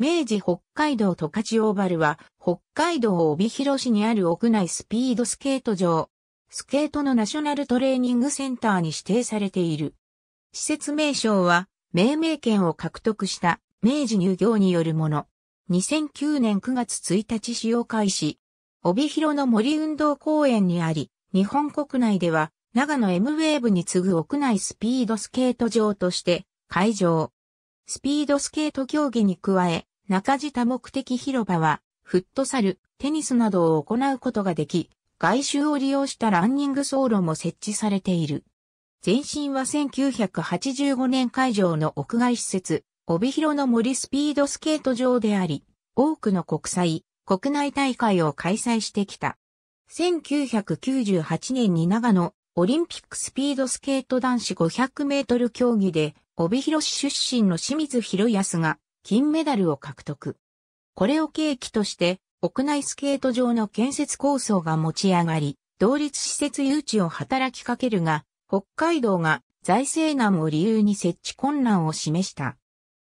明治北海道十勝オーバルは、北海道帯広市にある屋内スピードスケート場。スケートのナショナルトレーニングセンターに指定されている。施設名称は、命名権を獲得した明治乳業によるもの。2009年9月1日使用開始。帯広の森運動公園にあり、日本国内では、長野 M ウェーブに次ぐ屋内スピードスケート場として、会場。スピードスケート競技に加え、中地多目的広場は、フットサル、テニスなどを行うことができ、外周を利用したランニング走路も設置されている。前身は1985年会場の屋外施設、帯広の森スピードスケート場であり、多くの国際、国内大会を開催してきた。1998年に長野オリンピックスピードスケート男子500メートル競技で、帯広市出身の清水博康が金メダルを獲得。これを契機として、屋内スケート場の建設構想が持ち上がり、同立施設誘致を働きかけるが、北海道が財政難を理由に設置困難を示した。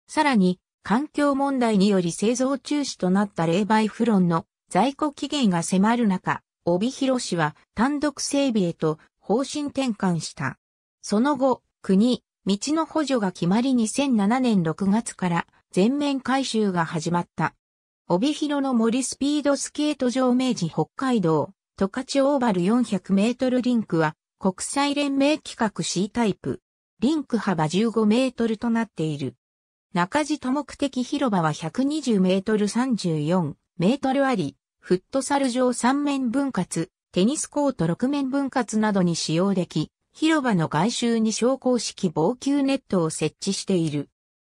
さらに、環境問題により製造中止となった冷媒フロンの在庫期限が迫る中、帯広市は単独整備へと方針転換した。その後、国、道の補助が決まり2007年6月から全面改修が始まった。帯広の森スピードスケート場明治北海道、十勝オーバル400メートルリンクは国際連盟規格 C タイプ。リンク幅15メートルとなっている。中地多目的広場は120メートル34メートルあり、フットサル場3面分割、テニスコート6面分割などに使用でき、広場の外周に昇降式防球ネットを設置している。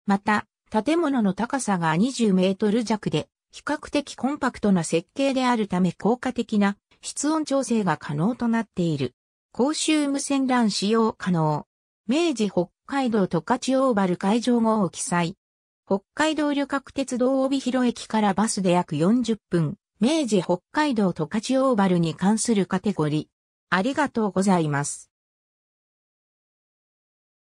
また、建物の高さが20メートル弱で、比較的コンパクトな設計であるため効果的な室温調整が可能となっている。公衆無線 LAN 使用可能。明治北海道十勝オーバル会場号を記載。北海道旅客鉄道帯広駅からバスで約40分。明治北海道十勝オーバルに関するカテゴリー。ありがとうございます。